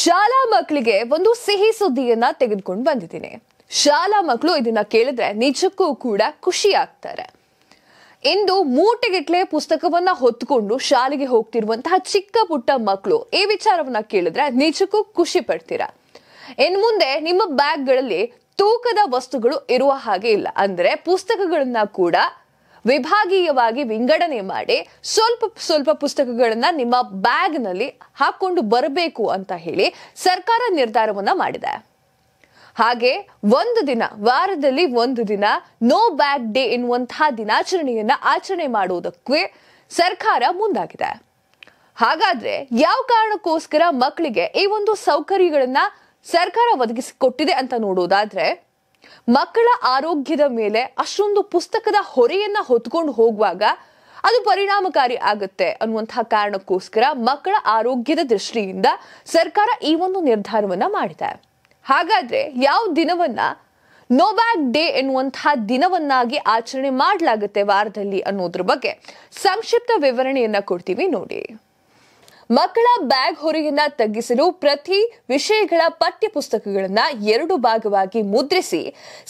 ಶಾಲಾ ಮಕ್ಕಳಿಗೆ ಒಂದು ಸಿಹಿ ಸುದ್ದಿಯನ್ನ ತೆಗೆದುಕೊಂಡು ಬಂದಿದ್ದೀನಿ ಶಾಲಾ ಮಕ್ಕಳು ಇದನ್ನ ಕೇಳಿದ್ರೆ ನಿಜಕ್ಕೂ ಕೂಡ ಖುಷಿ ಆಗ್ತಾರೆ ಇಂದು ಮೂಟೆಗಿಟ್ಲೆ ಪುಸ್ತಕವನ್ನ ಹೊತ್ಕೊಂಡು ಶಾಲೆಗೆ ಹೋಗ್ತಿರುವಂತಹ ಚಿಕ್ಕ ಪುಟ್ಟ ಮಕ್ಕಳು ಈ ವಿಚಾರವನ್ನ ಕೇಳಿದ್ರೆ ನಿಜಕ್ಕೂ ಖುಷಿ ಪಡ್ತೀರಾ ಇನ್ ಮುಂದೆ ನಿಮ್ಮ ಬ್ಯಾಗ್ಗಳಲ್ಲಿ ತೂಕದ ವಸ್ತುಗಳು ಇರುವ ಹಾಗೆ ಇಲ್ಲ ಅಂದ್ರೆ ಪುಸ್ತಕಗಳನ್ನ ಕೂಡ ವಿಭಾಗೀಯವಾಗಿ ವಿಂಗಡಣೆ ಮಾಡಿ ಸ್ವಲ್ಪ ಸ್ವಲ್ಪ ಪುಸ್ತಕಗಳನ್ನ ನಿಮ್ಮ ಬ್ಯಾಗ್ನಲ್ಲಿ ಹಾಕೊಂಡು ಬರಬೇಕು ಅಂತ ಹೇಳಿ ಸರ್ಕಾರ ನಿರ್ಧಾರವನ್ನ ಮಾಡಿದೆ ಹಾಗೆ ಒಂದು ದಿನ ವಾರದಲ್ಲಿ ಒಂದು ದಿನ ನೋ ಬ್ಯಾಗ್ ಡೇ ಎನ್ನುವಂತಹ ದಿನಾಚರಣೆಯನ್ನ ಆಚರಣೆ ಮಾಡುವುದಕ್ಕೆ ಸರ್ಕಾರ ಮುಂದಾಗಿದೆ ಹಾಗಾದ್ರೆ ಯಾವ ಕಾರಣಕ್ಕೋಸ್ಕರ ಮಕ್ಕಳಿಗೆ ಈ ಒಂದು ಸೌಕರ್ಯಗಳನ್ನ ಸರ್ಕಾರ ಒದಗಿಸಿಕೊಟ್ಟಿದೆ ಅಂತ ನೋಡೋದಾದ್ರೆ ಮಕ್ಕಳ ಆರೋಗ್ಯದ ಮೇಲೆ ಅಷ್ಟೊಂದು ಪುಸ್ತಕದ ಹೊರೆಯನ್ನ ಹೊತ್ಕೊಂಡು ಹೋಗುವಾಗ ಅದು ಪರಿಣಾಮಕಾರಿ ಆಗುತ್ತೆ ಅನ್ನುವಂತಹ ಕಾರಣಕ್ಕೋಸ್ಕರ ಮಕ್ಕಳ ಆರೋಗ್ಯದ ದೃಷ್ಟಿಯಿಂದ ಸರ್ಕಾರ ಈ ಒಂದು ನಿರ್ಧಾರವನ್ನ ಮಾಡಿದೆ ಹಾಗಾದ್ರೆ ಯಾವ ದಿನವನ್ನ ನೋಬ್ಯಾಕ್ ಡೇ ಎನ್ನುವಂತಹ ದಿನವನ್ನಾಗಿ ಆಚರಣೆ ಮಾಡಲಾಗುತ್ತೆ ವಾರದಲ್ಲಿ ಅನ್ನೋದ್ರ ಬಗ್ಗೆ ಸಂಕ್ಷಿಪ್ತ ವಿವರಣೆಯನ್ನ ಕೊಡ್ತೀವಿ ನೋಡಿ ಮಕ್ಕಳ ಬ್ಯಾಗ್ ಹೊರೆಯನ್ನ ತಗ್ಗಿಸಲು ಪ್ರತಿ ವಿಷಯಗಳ ಪಠ್ಯ ಎರಡು ಭಾಗವಾಗಿ ಮುದ್ರಿಸಿ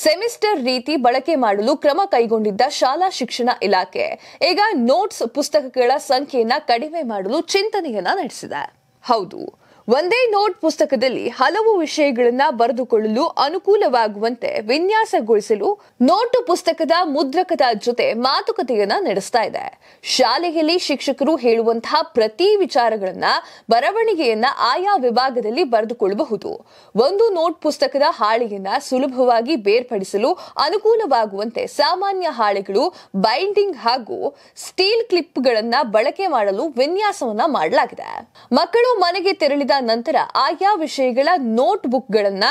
ಸೆಮಿಸ್ಟರ್ ರೀತಿ ಬಳಕೆ ಮಾಡಲು ಕ್ರಮ ಕೈಗೊಂಡಿದ್ದ ಶಾಲಾ ಶಿಕ್ಷಣ ಇಲಾಖೆ ಈಗ ನೋಟ್ಸ್ ಪುಸ್ತಕಗಳ ಸಂಖ್ಯೆಯನ್ನ ಕಡಿಮೆ ಮಾಡಲು ಚಿಂತನೆಯನ್ನ ನಡೆಸಿದೆ ಹೌದು ಒಂದೇ ನೋಟ್ ಪುಸ್ತಕದಲ್ಲಿ ಹಲವು ವಿಷಯಗಳನ್ನ ಬರೆದುಕೊಳ್ಳಲು ಅನುಕೂಲವಾಗುವಂತೆ ವಿನ್ಯಾಸಗೊಳಿಸಲು ನೋಟು ಪುಸ್ತಕದ ಮುದ್ರಕದ ಜೊತೆ ಮಾತುಕತೆಯನ್ನ ನಡೆಸ್ತಾ ಇದೆ ಶಾಲೆಯಲ್ಲಿ ಶಿಕ್ಷಕರು ಹೇಳುವಂತಹ ಪ್ರತಿ ವಿಚಾರಗಳನ್ನ ಬರವಣಿಗೆಯನ್ನ ಆಯಾ ವಿಭಾಗದಲ್ಲಿ ಬರೆದುಕೊಳ್ಳಬಹುದು ಒಂದು ನೋಟ್ ಪುಸ್ತಕದ ಹಾಳೆಯನ್ನ ಸುಲಭವಾಗಿ ಬೇರ್ಪಡಿಸಲು ಅನುಕೂಲವಾಗುವಂತೆ ಸಾಮಾನ್ಯ ಹಾಳೆಗಳು ಬೈಂಡಿಂಗ್ ಹಾಗೂ ಸ್ಟೀಲ್ ಕ್ಲಿಪ್ಗಳನ್ನ ಬಳಕೆ ಮಾಡಲು ವಿನ್ಯಾಸವನ್ನ ಮಾಡಲಾಗಿದೆ ಮಕ್ಕಳು ಮನೆಗೆ ತೆರಳಿದ ನಂತರ ಆಯಾ ವಿಷಯಗಳ ನೋಟ್ ಬುಕ್ಗಳನ್ನ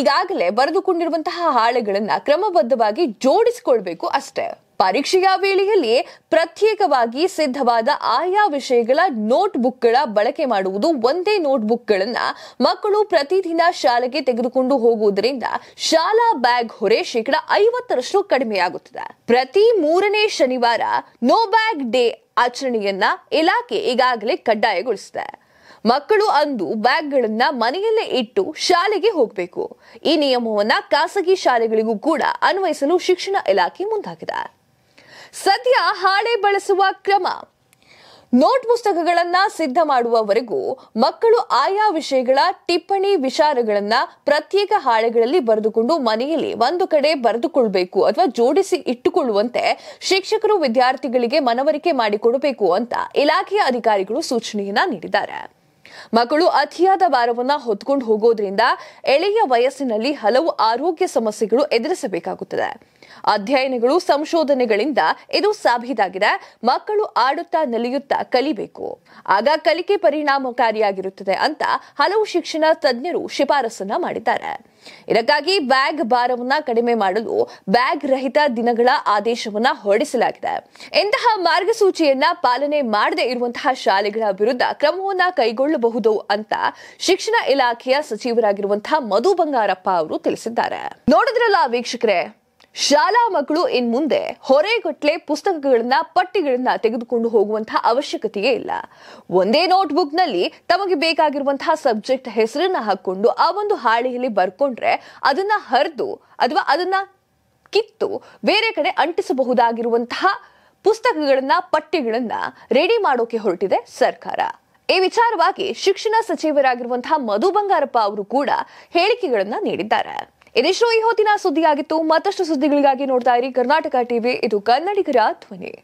ಈಗಾಗಲೇ ಬರೆದುಕೊಂಡಿರುವಂತಹ ಹಾಳೆಗಳನ್ನ ಕ್ರಮಬದ್ಧವಾಗಿ ಜೋಡಿಸಿಕೊಳ್ಬೇಕು ಅಷ್ಟೇ ಪರೀಕ್ಷೆಯ ವೇಳೆಯಲ್ಲಿ ಪ್ರತ್ಯೇಕವಾಗಿ ಸಿದ್ಧವಾದ ಆಯಾ ವಿಷಯಗಳ ನೋಟ್ ಬುಕ್ಗಳ ಬಳಕೆ ಮಾಡುವುದು ಒಂದೇ ನೋಟ್ ಬುಕ್ಗಳನ್ನ ಮಕ್ಕಳು ಪ್ರತಿದಿನ ಶಾಲೆಗೆ ತೆಗೆದುಕೊಂಡು ಹೋಗುವುದರಿಂದ ಶಾಲಾ ಬ್ಯಾಗ್ ಹೊರೆ ಶೇಕಡ ಐವತ್ತರಷ್ಟು ಕಡಿಮೆಯಾಗುತ್ತದೆ ಪ್ರತಿ ಮೂರನೇ ಶನಿವಾರ ನೋ ಬ್ಯಾಗ್ ಡೇ ಆಚರಣೆಯನ್ನ ಇಲಾಖೆ ಈಗಾಗಲೇ ಕಡ್ಡಾಯಗೊಳಿಸಿದೆ ಮಕ್ಕಳು ಅಂದು ಬ್ಯಾಗ್ಗಳನ್ನ ಮನೆಯಲ್ಲೇ ಇಟ್ಟು ಶಾಲೆಗೆ ಹೋಗಬೇಕು ಈ ನಿಯಮವನ್ನ ಖಾಸಗಿ ಶಾಲೆಗಳಿಗೂ ಕೂಡ ಅನ್ವಯಿಸಲು ಶಿಕ್ಷಣ ಇಲಾಖೆ ಮುಂದಾಗಿದೆ ಸದ್ಯ ಹಾಳೆ ಬಳಸುವ ಕ್ರಮ ನೋಟ್ ಪುಸ್ತಕಗಳನ್ನ ಸಿದ್ಧ ಮಾಡುವವರೆಗೂ ಮಕ್ಕಳು ಆಯಾ ವಿಷಯಗಳ ಟಿಪ್ಪಣಿ ವಿಚಾರಗಳನ್ನ ಪ್ರತ್ಯೇಕ ಹಾಳೆಗಳಲ್ಲಿ ಬರೆದುಕೊಂಡು ಮನೆಯಲ್ಲಿ ಒಂದು ಕಡೆ ಬರೆದುಕೊಳ್ಬೇಕು ಅಥವಾ ಜೋಡಿಸಿ ಇಟ್ಟುಕೊಳ್ಳುವಂತೆ ಶಿಕ್ಷಕರು ವಿದ್ಯಾರ್ಥಿಗಳಿಗೆ ಮನವರಿಕೆ ಮಾಡಿಕೊಡಬೇಕು ಅಂತ ಇಲಾಖೆಯ ಅಧಿಕಾರಿಗಳು ಸೂಚನೆಯನ್ನ ನೀಡಿದ್ದಾರೆ ಮಕ್ಕಳು ಅತಿಯಾದ ಭಾರವನ್ನ ಹೊತ್ಕೊಂಡು ಹೋಗೋದ್ರಿಂದ ಎಳೆಯ ವಯಸ್ಸಿನಲ್ಲಿ ಹಲವು ಆರೋಗ್ಯ ಸಮಸ್ಯೆಗಳು ಎದುರಿಸಬೇಕಾಗುತ್ತದೆ ಅಧ್ಯಯನಗಳು ಸಂಶೋಧನೆಗಳಿಂದ ಇದು ಸಾಬೀತಾಗಿದೆ ಮಕ್ಕಳು ಆಡುತ್ತಾ ನಲಿಯುತ್ತಾ ಕಲಿಬೇಕು ಆಗ ಕಲಿಕೆ ಪರಿಣಾಮಕಾರಿಯಾಗಿರುತ್ತದೆ ಅಂತ ಹಲವು ಶಿಕ್ಷಣ ತಜ್ಞರು ಶಿಫಾರಸನ್ನ ಮಾಡಿದ್ದಾರೆ ಇದಕ್ಕಾಗಿ ಬ್ಯಾಗ್ ಭಾರವನ್ನ ಕಡಿಮೆ ಮಾಡಲು ಬ್ಯಾಗ್ ರಹಿತ ದಿನಗಳ ಆದೇಶವನ್ನ ಹೊರಡಿಸಲಾಗಿದೆ ಇಂತಹ ಮಾರ್ಗಸೂಚಿಯನ್ನ ಪಾಲನೆ ಮಾಡದೇ ಇರುವಂತಹ ಶಾಲೆಗಳ ವಿರುದ್ಧ ಕ್ರಮವನ್ನ ಕೈಗೊಳ್ಳಬಹುದು ಅಂತ ಶಿಕ್ಷಣ ಇಲಾಖೆಯ ಸಚಿವರಾಗಿರುವಂತಹ ಮಧು ಬಂಗಾರಪ್ಪ ಅವರು ತಿಳಿಸಿದ್ದಾರೆ ನೋಡಿದ್ರಲ್ಲ ವೀಕ್ಷಕರೇ ಶಾಲಾ ಮಕ್ಕಳು ಇನ್ ಮುಂದೆ ಹೊರೆಗಟ್ಲೆ ಪುಸ್ತಕಗಳನ್ನ ಪಟ್ಟಿಗಳನ್ನ ತೆಗೆದುಕೊಂಡು ಹೋಗುವಂತಹ ಅವಶ್ಯಕತೆಯೇ ಇಲ್ಲ ಒಂದೇ ನೋಟ್ಬುಕ್ನಲ್ಲಿ ನಲ್ಲಿ ತಮಗೆ ಬೇಕಾಗಿರುವಂತಹ ಸಬ್ಜೆಕ್ಟ್ ಹೆಸರನ್ನ ಹಾಕೊಂಡು ಆ ಒಂದು ಹಾಳೆಯಲ್ಲಿ ಬರ್ಕೊಂಡ್ರೆ ಅದನ್ನ ಹರಿದು ಅಥವಾ ಅದನ್ನ ಕಿತ್ತು ಬೇರೆ ಕಡೆ ಅಂಟಿಸಬಹುದಾಗಿರುವಂತಹ ಪುಸ್ತಕಗಳನ್ನ ಪಟ್ಟಿಗಳನ್ನ ರೆಡಿ ಮಾಡೋಕೆ ಹೊರಟಿದೆ ಸರ್ಕಾರ ಈ ವಿಚಾರವಾಗಿ ಶಿಕ್ಷಣ ಸಚಿವರಾಗಿರುವಂತಹ ಮಧು ಬಂಗಾರಪ್ಪ ಅವರು ಕೂಡ ಹೇಳಿಕೆಗಳನ್ನ ನೀಡಿದ್ದಾರೆ ಇದಿಷ್ಟು ಈ ಹೊತ್ತಿನ ಸುದ್ದಿಯಾಗಿತ್ತು ಮತ್ತಷ್ಟು ಸುದ್ದಿಗಳಿಗಾಗಿ ನೋಡ್ತಾ ಇರಿ ಕರ್ನಾಟಕ ಟಿವಿ ಇದು ಕನ್ನಡಿಗರ ಧ್ವನಿ